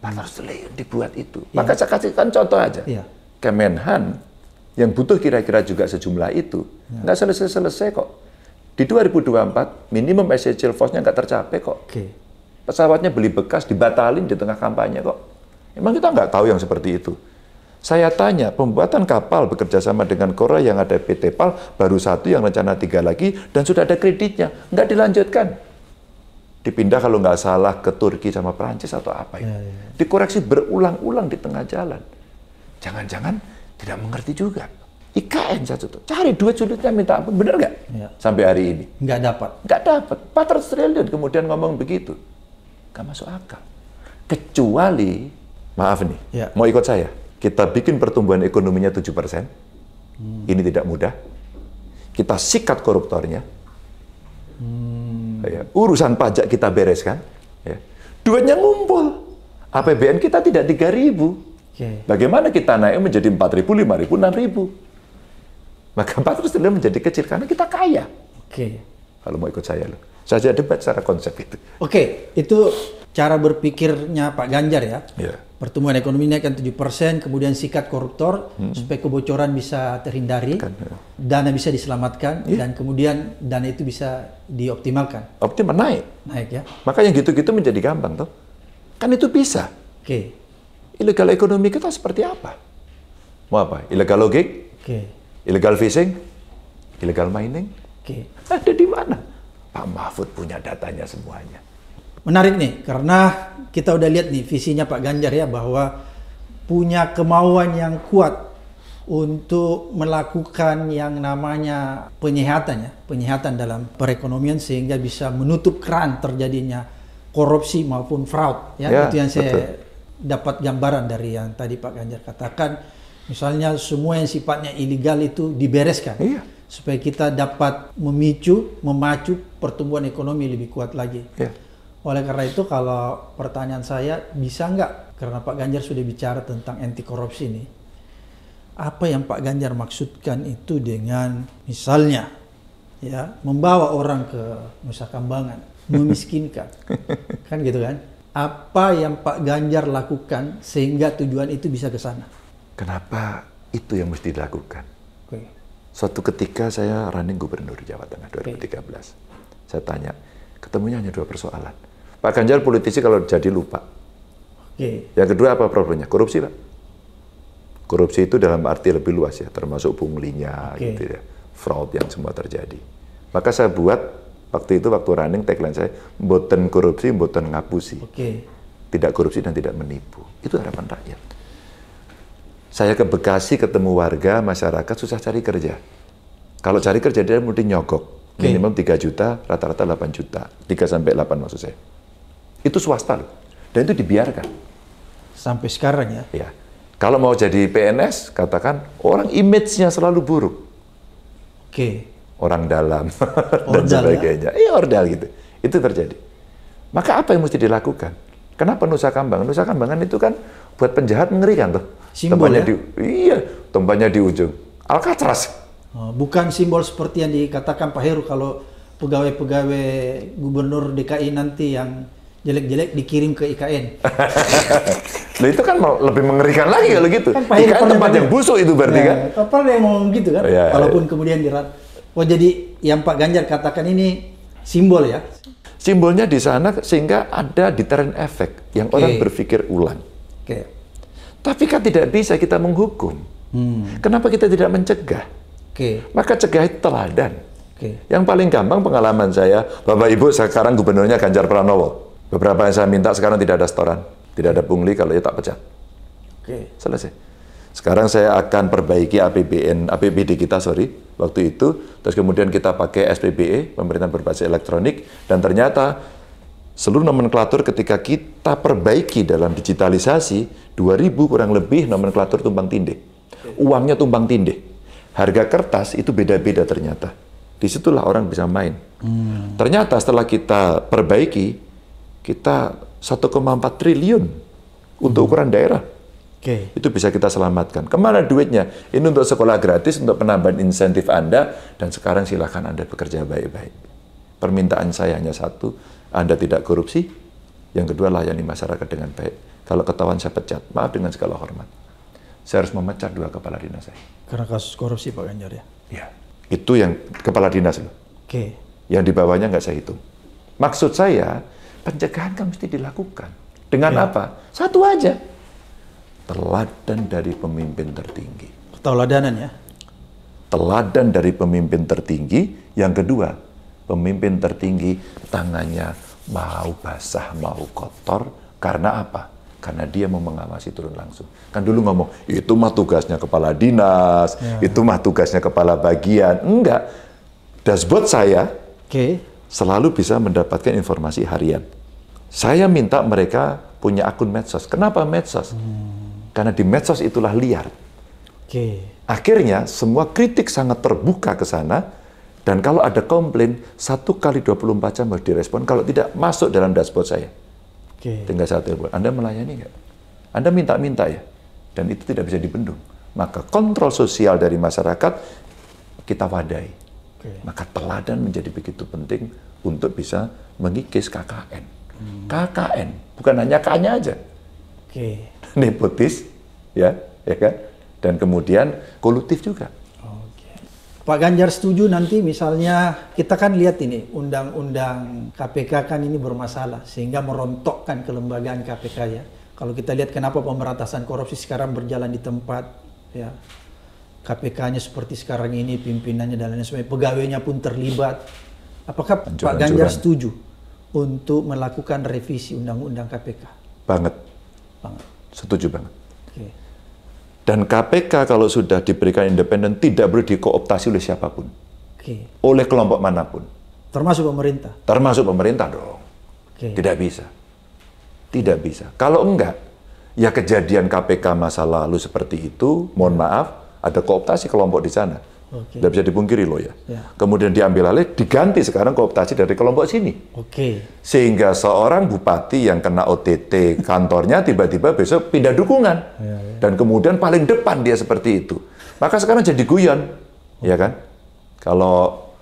Speaker 1: 400 triliun dibuat itu. Yeah. Maka saya kasihkan contoh aja. Yeah. Kemenhan yang butuh kira-kira juga sejumlah itu, yeah. nggak selesai-selesai kok. Di 2024, minimum essential force-nya nggak tercapai kok. Okay. Pesawatnya beli bekas, dibatalin di tengah kampanye kok. Emang kita nggak tahu yang seperti itu. Saya tanya, pembuatan kapal bekerja sama dengan Korea yang ada PT PAL, baru satu yang rencana tiga lagi, dan sudah ada kreditnya. Nggak dilanjutkan. Dipindah kalau nggak salah ke Turki sama Perancis atau apa itu. Ya, ya. ya. Dikoreksi berulang-ulang di tengah jalan. Jangan-jangan tidak mengerti juga. IKN satu tuh cari dua sulitnya minta ampun, bener nggak? Ya. Sampai hari ini. Nggak dapat. Nggak dapat. 400 triliun kemudian ngomong begitu. Nggak masuk akal. Kecuali, maaf nih, ya. mau ikut saya? Kita bikin pertumbuhan ekonominya 7%. Hmm. Ini tidak mudah. Kita sikat koruptornya. Hmm. Ya, urusan pajak kita bereskan. Ya. Duitnya ngumpul. APBN kita tidak 3000 Okay. Bagaimana kita naik menjadi 4.000, 5.000,
Speaker 2: 6.000?
Speaker 1: Maka 400 triliun menjadi kecil karena kita kaya. Oke. Okay. Kalau mau ikut saya loh. Saya debat secara konsep itu.
Speaker 2: Oke, okay. itu cara berpikirnya Pak Ganjar ya. Yeah pertumbuhan ekonomi naikkan tujuh persen kemudian sikat koruptor hmm. supaya kebocoran bisa terhindari, kan. Ya. dana bisa diselamatkan, yeah. dan kemudian dana itu bisa dioptimalkan.
Speaker 1: Optimal, naik. Naik ya. maka yang gitu-gitu menjadi gampang tuh.
Speaker 2: Kan itu bisa. Oke. Okay. Ilegal ekonomi kita seperti apa?
Speaker 1: Mau apa? ilegal logik? Oke. Okay. Ilegal fishing? ilegal mining? Oke. Okay. Ada di mana? Pak Mahfud punya datanya semuanya
Speaker 2: menarik nih karena kita udah lihat nih visinya Pak Ganjar ya bahwa punya kemauan yang kuat untuk melakukan yang namanya penyehatan ya, penyehatan dalam perekonomian sehingga bisa menutup keran terjadinya korupsi maupun fraud ya, ya itu yang saya betul. dapat gambaran dari yang tadi Pak Ganjar katakan misalnya semua yang sifatnya ilegal itu dibereskan. Iya supaya kita dapat memicu, memacu pertumbuhan ekonomi lebih kuat lagi. Iya. Oleh karena itu kalau pertanyaan saya bisa nggak karena Pak Ganjar sudah bicara tentang anti korupsi ini. Apa yang Pak Ganjar maksudkan itu dengan misalnya ya membawa orang ke Nusa Kambangan, memiskinkan. kan gitu kan? Apa yang Pak Ganjar lakukan sehingga tujuan itu bisa ke sana?
Speaker 1: Kenapa itu yang mesti dilakukan? Okay. Suatu ketika saya running gubernur Jawa Tengah 2013. Okay. Saya tanya, ketemunya hanya dua persoalan Pak Ganjar politisi kalau jadi lupa. Okay. Yang kedua apa problemnya? Korupsi, Pak. Korupsi itu dalam arti lebih luas ya, termasuk punglinya okay. gitu ya. Fraud yang semua terjadi. Maka saya buat waktu itu waktu running tagline saya, boten korupsi, boten ngapusi. Okay. Tidak korupsi dan tidak menipu. Itu harapan rakyat. Saya ke Bekasi ketemu warga masyarakat susah cari kerja. Kalau cari kerja dia mesti nyogok. Minimum okay. 3 juta, rata-rata 8 juta. 3 sampai 8 maksud saya. Itu swasta loh. Dan itu dibiarkan.
Speaker 2: Sampai sekarang ya?
Speaker 1: Ya. Kalau mau jadi PNS, katakan orang image-nya selalu buruk. Oke. Okay. Orang dalam dan ya? sebagainya. Iya, ordal gitu. Itu terjadi. Maka apa yang mesti dilakukan? Kenapa Nusa Kambangan? Nusa
Speaker 2: Kambangan itu kan buat penjahat mengerikan tuh. Simbol tempatnya ya? di iya,
Speaker 1: tempatnya di ujung.
Speaker 2: Alcatraz. Oh, bukan simbol seperti yang dikatakan Pak Heru kalau pegawai-pegawai gubernur DKI nanti yang jelek-jelek dikirim ke IKN.
Speaker 1: nah itu kan mau lebih mengerikan lagi kalau gitu. Kan IKN tempat yang busuk itu berarti ya, kan.
Speaker 2: Kapal yang ngomong gitu kan. Ya, ya, ya. Walaupun ya. kemudian dirat. Oh jadi yang Pak Ganjar katakan ini simbol ya.
Speaker 1: Simbolnya di sana sehingga ada deterrent effect yang okay. orang berpikir ulang. Oke. Okay. Tapi kan tidak bisa kita menghukum. Hmm. Kenapa kita tidak mencegah? Oke. Okay. Maka cegah itu teladan. Okay. Yang paling gampang pengalaman saya, Bapak Ibu sekarang gubernurnya Ganjar Pranowo Beberapa yang saya minta sekarang tidak ada setoran, tidak ada pungli kalau ya tak pecat. Oke. Selesai. Sekarang saya akan perbaiki APBN, APBD kita sorry, waktu itu. Terus kemudian kita pakai SPBE, pemerintahan berbasis elektronik. Dan ternyata seluruh nomenklatur ketika kita perbaiki dalam digitalisasi, 2000 kurang lebih nomenklatur tumpang tindih. Uangnya tumpang tindih. Harga kertas itu beda-beda ternyata. Disitulah orang bisa main. Hmm. Ternyata setelah kita perbaiki, kita 1,4 triliun untuk hmm. ukuran daerah. Okay. Itu bisa kita selamatkan. Kemana duitnya? Ini untuk sekolah gratis, untuk penambahan insentif Anda, dan sekarang silahkan Anda bekerja baik-baik. Permintaan saya hanya satu, Anda tidak korupsi, yang kedua layani masyarakat dengan baik. Kalau ketahuan saya pecat, maaf dengan segala hormat. Saya harus memecat dua kepala dinas saya.
Speaker 2: Karena kasus korupsi Pak Ganjar ya? Iya.
Speaker 1: Itu yang kepala dinas loh. Oke. Okay. Yang di bawahnya nggak saya hitung.
Speaker 2: Maksud saya, pencegahan kan mesti dilakukan. Dengan ya. apa? Satu aja.
Speaker 1: Teladan dari pemimpin tertinggi.
Speaker 2: Teladanan ya.
Speaker 1: Teladan dari pemimpin tertinggi. Yang kedua, pemimpin tertinggi tangannya mau basah mau kotor karena apa? Karena dia mau mengawasi turun langsung. Kan dulu ngomong, itu mah tugasnya kepala dinas, ya. itu mah tugasnya kepala bagian. Enggak. Dashboard saya, okay selalu bisa mendapatkan informasi harian. Saya minta mereka punya akun medsos. Kenapa medsos? Hmm. Karena di medsos itulah liar. Okay. Akhirnya semua kritik sangat terbuka ke sana dan kalau ada komplain satu kali 24 jam harus direspon. Kalau tidak masuk dalam dashboard saya. Okay. Tinggal saya telepon. Anda melayani nggak? Anda minta-minta ya. Dan itu tidak bisa dibendung. Maka kontrol sosial dari masyarakat kita wadai. Maka teladan menjadi begitu penting untuk bisa mengikis KKN. Hmm. KKN bukan hanya K-nya aja. Okay. Nepotis, ya, ya kan? Dan kemudian kolutif
Speaker 2: juga. Okay. Pak Ganjar setuju nanti misalnya kita kan lihat ini undang-undang KPK kan ini bermasalah sehingga merontokkan kelembagaan KPK ya. Kalau kita lihat kenapa pemberantasan korupsi sekarang berjalan di tempat ya KPK-nya seperti sekarang ini, pimpinannya dan lain sebagainya, pegawainya pun terlibat. Apakah Pak Ganjar setuju untuk melakukan revisi Undang-Undang KPK?
Speaker 1: Banget. Banget. Setuju banget. Okay. Dan KPK kalau sudah diberikan independen tidak boleh dikooptasi oleh siapapun. Okay. Oleh kelompok manapun.
Speaker 2: Termasuk pemerintah?
Speaker 1: Termasuk pemerintah dong. Okay. Tidak bisa. Tidak bisa. Kalau enggak, ya kejadian KPK masa lalu seperti itu, mohon maaf, ada kooptasi kelompok di sana. Tidak bisa dipungkiri loh ya. ya. Kemudian diambil alih, diganti sekarang kooptasi dari kelompok sini.
Speaker 2: Oke.
Speaker 1: Sehingga seorang bupati yang kena OTT kantornya tiba-tiba besok pindah dukungan. Ya, ya. Dan kemudian paling depan dia seperti itu. Maka sekarang jadi guyon. Okay. Ya kan? Kalau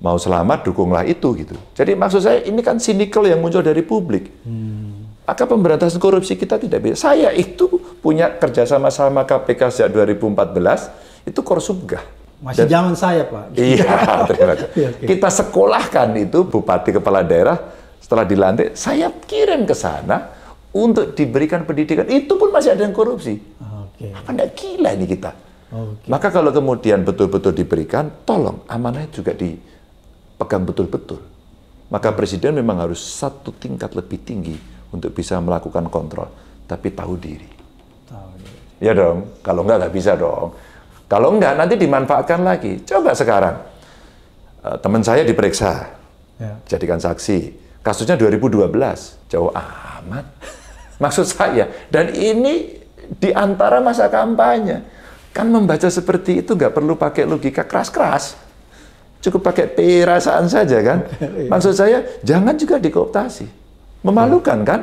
Speaker 1: mau selamat, dukunglah itu gitu. Jadi maksud saya ini kan sinikal yang muncul dari publik. Hmm maka pemberantasan korupsi kita tidak bisa. Saya itu punya kerjasama sama KPK sejak 2014, itu
Speaker 2: korsubga. Masih Dan, zaman saya, Pak. Iya, terima kasih. Iya, kita
Speaker 1: sekolahkan itu Bupati Kepala Daerah setelah dilantik, saya kirim ke sana untuk diberikan pendidikan. Itu pun masih ada yang korupsi. Okay. Apa enggak gila ini kita? Okay. Maka kalau kemudian betul-betul diberikan, tolong amanah juga dipegang betul-betul. Maka presiden memang harus satu tingkat lebih tinggi untuk bisa melakukan kontrol, tapi tahu diri. Tahu diri. Ya dong, kalau enggak nggak bisa dong. Kalau enggak nanti dimanfaatkan lagi. Coba sekarang eh, teman saya diperiksa, ya. jadikan saksi. Kasusnya 2012, jauh amat. Maksud saya, dan ini di antara masa kampanye. Kan membaca seperti itu nggak perlu pakai logika keras-keras. Cukup pakai perasaan saja kan. Iya. Maksud saya, jangan juga dikooptasi Memalukan kan?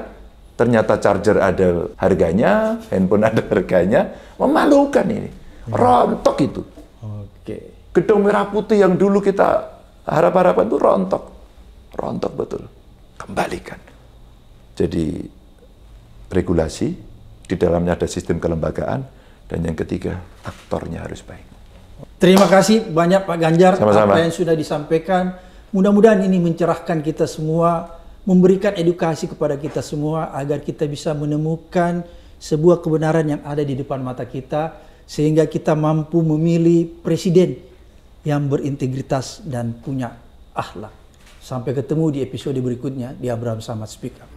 Speaker 1: Ternyata charger ada harganya, handphone ada harganya, memalukan ini. Iya. Rontok itu. Oke. Gedung merah putih yang dulu kita harap-harapan itu rontok. Rontok betul. Kembalikan. Jadi regulasi, di dalamnya ada sistem kelembagaan, dan yang ketiga aktornya harus baik.
Speaker 2: Terima kasih banyak Pak Ganjar Sama-sama. apa yang sudah disampaikan. Mudah-mudahan ini mencerahkan kita semua memberikan edukasi kepada kita semua agar kita bisa menemukan sebuah kebenaran yang ada di depan mata kita sehingga kita mampu memilih presiden yang berintegritas dan punya akhlak. Sampai ketemu di episode berikutnya di Abraham Samad Speak Up.